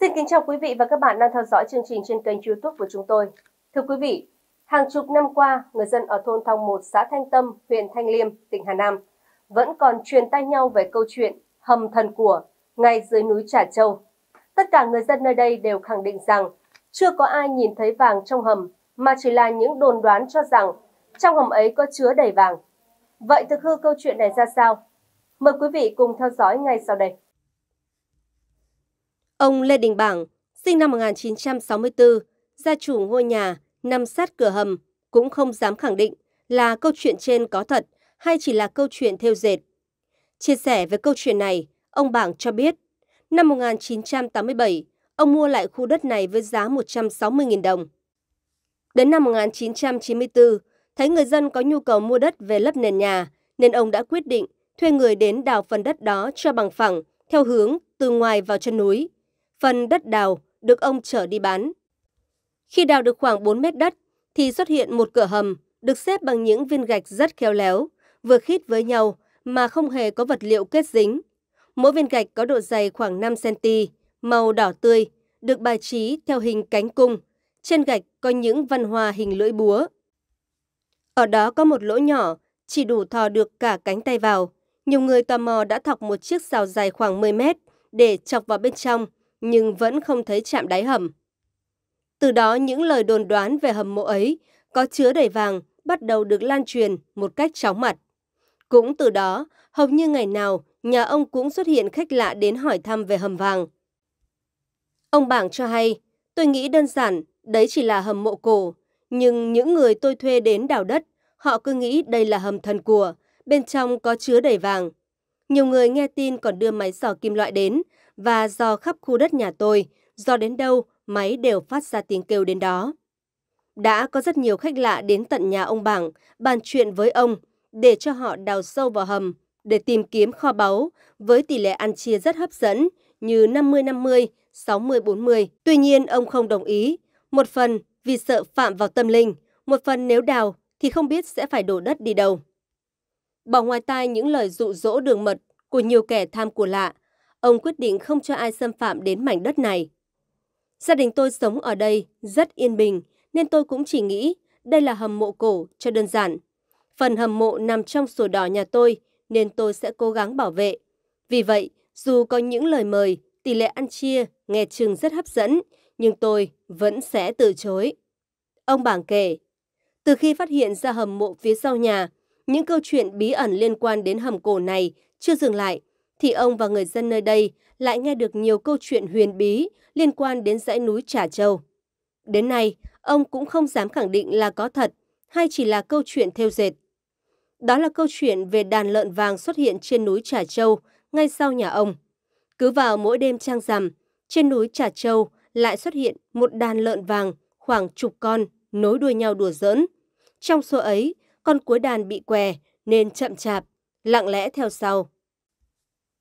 Xin kính chào quý vị và các bạn đang theo dõi chương trình trên kênh YouTube của chúng tôi. Thưa quý vị, hàng chục năm qua, người dân ở thôn Thong 1, xã Thanh Tâm, huyện Thanh Liêm, tỉnh Hà Nam vẫn còn truyền tay nhau về câu chuyện hầm thần của ngay dưới núi Trà Châu. Tất cả người dân nơi đây đều khẳng định rằng chưa có ai nhìn thấy vàng trong hầm mà chỉ là những đồn đoán cho rằng trong hầm ấy có chứa đầy vàng. Vậy thực hư câu chuyện này ra sao? Mời quý vị cùng theo dõi ngay sau đây. Ông Lê Đình Bảng, sinh năm 1964, gia chủ ngôi nhà nằm sát cửa hầm, cũng không dám khẳng định là câu chuyện trên có thật hay chỉ là câu chuyện theo dệt. Chia sẻ về câu chuyện này, ông Bảng cho biết, năm 1987, ông mua lại khu đất này với giá 160.000 đồng. Đến năm 1994, thấy người dân có nhu cầu mua đất về lấp nền nhà, nên ông đã quyết định thuê người đến đào phần đất đó cho bằng phẳng, theo hướng từ ngoài vào chân núi phần đất đào được ông chở đi bán. Khi đào được khoảng 4 mét đất thì xuất hiện một cửa hầm được xếp bằng những viên gạch rất khéo léo, vừa khít với nhau mà không hề có vật liệu kết dính. Mỗi viên gạch có độ dày khoảng 5 cm, màu đỏ tươi, được bài trí theo hình cánh cung. Trên gạch có những văn hoa hình lưỡi búa. Ở đó có một lỗ nhỏ, chỉ đủ thò được cả cánh tay vào. Nhiều người tò mò đã thọc một chiếc xào dài khoảng 10 mét để chọc vào bên trong nhưng vẫn không thấy chạm đáy hầm. Từ đó những lời đồn đoán về hầm mộ ấy có chứa đầy vàng bắt đầu được lan truyền một cách chóng mặt. Cũng từ đó, hầu như ngày nào nhà ông cũng xuất hiện khách lạ đến hỏi thăm về hầm vàng. Ông Bảng cho hay, tôi nghĩ đơn giản, đấy chỉ là hầm mộ cổ, nhưng những người tôi thuê đến đào đất, họ cứ nghĩ đây là hầm thần của, bên trong có chứa đầy vàng. Nhiều người nghe tin còn đưa máy sò kim loại đến, và dò khắp khu đất nhà tôi, dò đến đâu máy đều phát ra tiếng kêu đến đó. Đã có rất nhiều khách lạ đến tận nhà ông Bảng, bàn chuyện với ông để cho họ đào sâu vào hầm để tìm kiếm kho báu với tỷ lệ ăn chia rất hấp dẫn như 50-50, 60-40. Tuy nhiên ông không đồng ý, một phần vì sợ phạm vào tâm linh, một phần nếu đào thì không biết sẽ phải đổ đất đi đâu. Bỏ ngoài tai những lời dụ dỗ đường mật của nhiều kẻ tham của lạ, ông quyết định không cho ai xâm phạm đến mảnh đất này. Gia đình tôi sống ở đây rất yên bình, nên tôi cũng chỉ nghĩ đây là hầm mộ cổ cho đơn giản. Phần hầm mộ nằm trong sổ đỏ nhà tôi, nên tôi sẽ cố gắng bảo vệ. Vì vậy, dù có những lời mời, tỷ lệ ăn chia nghe chừng rất hấp dẫn, nhưng tôi vẫn sẽ từ chối. Ông Bảng kể, từ khi phát hiện ra hầm mộ phía sau nhà, những câu chuyện bí ẩn liên quan đến hầm cổ này chưa dừng lại thì ông và người dân nơi đây lại nghe được nhiều câu chuyện huyền bí liên quan đến dãy núi Trà Châu. Đến nay, ông cũng không dám khẳng định là có thật hay chỉ là câu chuyện theo dệt. Đó là câu chuyện về đàn lợn vàng xuất hiện trên núi Trà Châu ngay sau nhà ông. Cứ vào mỗi đêm trang rằm, trên núi Trà Châu lại xuất hiện một đàn lợn vàng khoảng chục con nối đuôi nhau đùa giỡn. Trong số ấy, con cuối đàn bị què nên chậm chạp, lặng lẽ theo sau.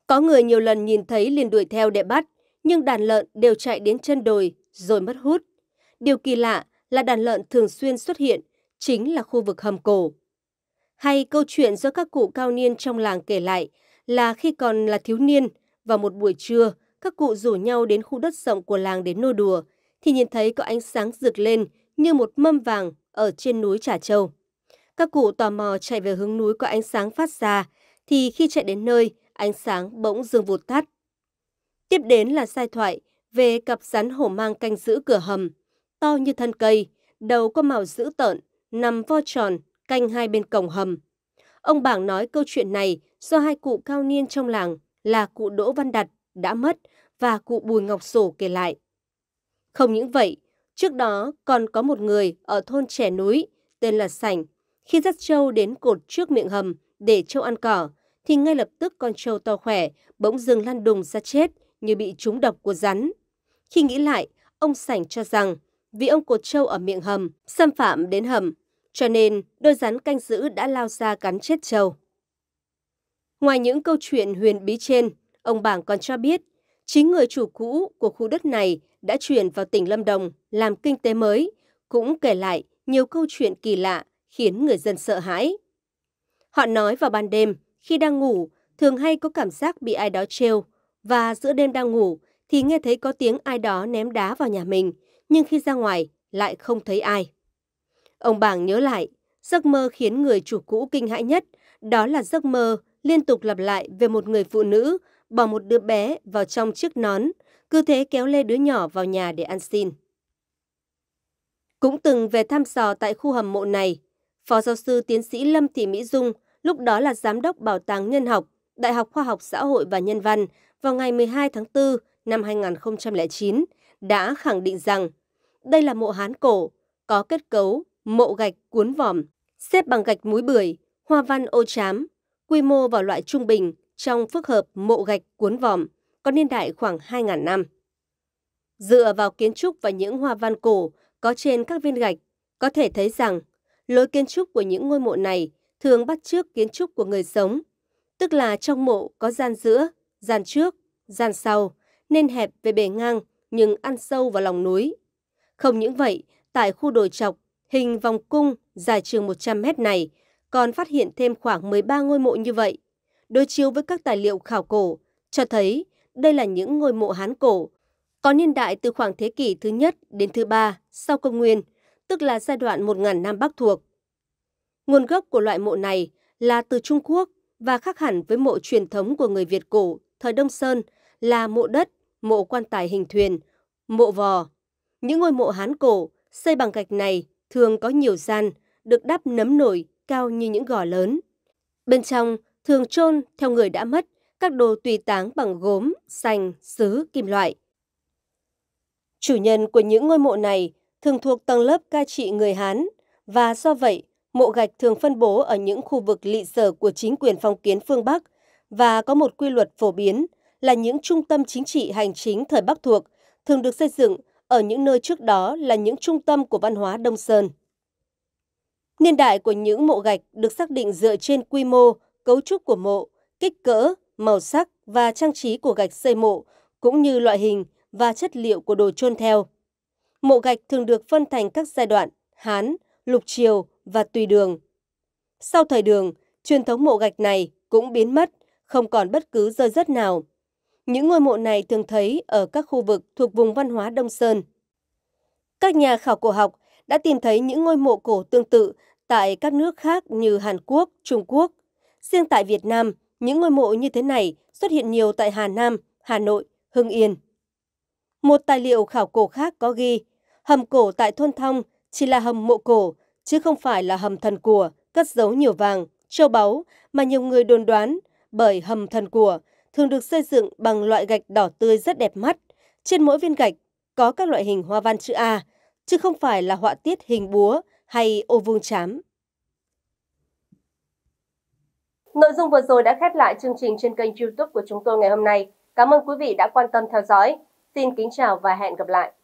Có người nhiều lần nhìn thấy liền đuổi theo để bắt, nhưng đàn lợn đều chạy đến chân đồi rồi mất hút. Điều kỳ lạ là đàn lợn thường xuyên xuất hiện, chính là khu vực hầm cổ. Hay câu chuyện do các cụ cao niên trong làng kể lại là khi còn là thiếu niên, vào một buổi trưa, các cụ rủ nhau đến khu đất rộng của làng đến nô đùa, thì nhìn thấy có ánh sáng rực lên như một mâm vàng ở trên núi Trà Châu. Các cụ tò mò chạy về hướng núi có ánh sáng phát ra, thì khi chạy đến nơi, ánh sáng bỗng dương vụt tắt. Tiếp đến là sai thoại về cặp rắn hổ mang canh giữ cửa hầm, to như thân cây, đầu có màu dữ tợn, nằm vo tròn, canh hai bên cổng hầm. Ông Bảng nói câu chuyện này do hai cụ cao niên trong làng là cụ Đỗ Văn Đặt đã mất và cụ Bùi Ngọc Sổ kể lại. Không những vậy, trước đó còn có một người ở thôn Trẻ Núi tên là Sảnh. Khi dắt trâu đến cột trước miệng hầm để trâu ăn cỏ thì ngay lập tức con trâu to khỏe bỗng dưng lăn đùng ra chết như bị trúng độc của rắn. Khi nghĩ lại, ông Sảnh cho rằng vì ông cột trâu ở miệng hầm, xâm phạm đến hầm, cho nên đôi rắn canh giữ đã lao ra cắn chết trâu. Ngoài những câu chuyện huyền bí trên, ông Bảng còn cho biết chính người chủ cũ của khu đất này đã chuyển vào tỉnh Lâm Đồng làm kinh tế mới, cũng kể lại nhiều câu chuyện kỳ lạ khiến người dân sợ hãi. Họ nói vào ban đêm, khi đang ngủ, thường hay có cảm giác bị ai đó trêu và giữa đêm đang ngủ thì nghe thấy có tiếng ai đó ném đá vào nhà mình, nhưng khi ra ngoài lại không thấy ai. Ông Bàng nhớ lại, giấc mơ khiến người chủ cũ kinh hãi nhất, đó là giấc mơ liên tục lặp lại về một người phụ nữ bỏ một đứa bé vào trong chiếc nón, cứ thế kéo lê đứa nhỏ vào nhà để ăn xin. Cũng từng về thăm dò tại khu hầm mộ này, Phó giáo sư tiến sĩ Lâm Thị Mỹ Dung – lúc đó là Giám đốc Bảo tàng Nhân học, Đại học Khoa học Xã hội và Nhân văn vào ngày 12 tháng 4 năm 2009 đã khẳng định rằng đây là mộ Hán cổ, có kết cấu mộ gạch cuốn vòm, xếp bằng gạch muối bưởi, hoa văn ô chám, quy mô vào loại trung bình trong phức hợp mộ gạch cuốn vòm, có niên đại khoảng 2.000 năm. Dựa vào kiến trúc và những hoa văn cổ có trên các viên gạch, có thể thấy rằng lối kiến trúc của những ngôi mộ này thường bắt chước kiến trúc của người sống, tức là trong mộ có gian giữa, gian trước, gian sau, nên hẹp về bề ngang nhưng ăn sâu vào lòng núi. Không những vậy, tại khu đồi trọc hình vòng cung dài chừng 100 mét này, còn phát hiện thêm khoảng 13 ngôi mộ như vậy. Đối chiếu với các tài liệu khảo cổ, cho thấy đây là những ngôi mộ Hán cổ, có niên đại từ khoảng thế kỷ thứ nhất đến thứ ba sau công nguyên, tức là giai đoạn 1.000 năm Bắc thuộc. Nguồn gốc của loại mộ này là từ Trung Quốc và khác hẳn với mộ truyền thống của người Việt cổ thời Đông Sơn là mộ đất, mộ quan tài hình thuyền, mộ vò. Những ngôi mộ Hán cổ xây bằng gạch này thường có nhiều gian, được đắp nấm nổi cao như những gò lớn. Bên trong thường chôn theo người đã mất các đồ tùy táng bằng gốm, sành, sứ, kim loại. Chủ nhân của những ngôi mộ này thường thuộc tầng lớp ca trị người Hán và do vậy mộ gạch thường phân bố ở những khu vực lị sở của chính quyền phong kiến phương Bắc và có một quy luật phổ biến là những trung tâm chính trị hành chính thời Bắc thuộc thường được xây dựng ở những nơi trước đó là những trung tâm của văn hóa Đông Sơn. Niên đại của những mộ gạch được xác định dựa trên quy mô, cấu trúc của mộ, kích cỡ, màu sắc và trang trí của gạch xây mộ, cũng như loại hình và chất liệu của đồ chôn theo. Mộ gạch thường được phân thành các giai đoạn Hán, Lục Triều và tùy đường. Sau thời đường, truyền thống mộ gạch này cũng biến mất, không còn bất cứ rơi rớt nào. Những ngôi mộ này thường thấy ở các khu vực thuộc vùng văn hóa Đông Sơn. Các nhà khảo cổ học đã tìm thấy những ngôi mộ cổ tương tự tại các nước khác như Hàn Quốc, Trung Quốc. Riêng tại Việt Nam, những ngôi mộ như thế này xuất hiện nhiều tại Hà Nam, Hà Nội, Hưng Yên. Một tài liệu khảo cổ khác có ghi, hầm cổ tại thôn Thông chỉ là hầm mộ cổ chứ không phải là hầm thần của cất giấu nhiều vàng, châu báu mà nhiều người đồn đoán, bởi hầm thần của thường được xây dựng bằng loại gạch đỏ tươi rất đẹp mắt. Trên mỗi viên gạch có các loại hình hoa văn chữ A, chứ không phải là họa tiết hình búa hay ô vuông chám. Nội dung vừa rồi đã khép lại chương trình trên kênh YouTube của chúng tôi ngày hôm nay. Cảm ơn quý vị đã quan tâm theo dõi. Xin kính chào và hẹn gặp lại.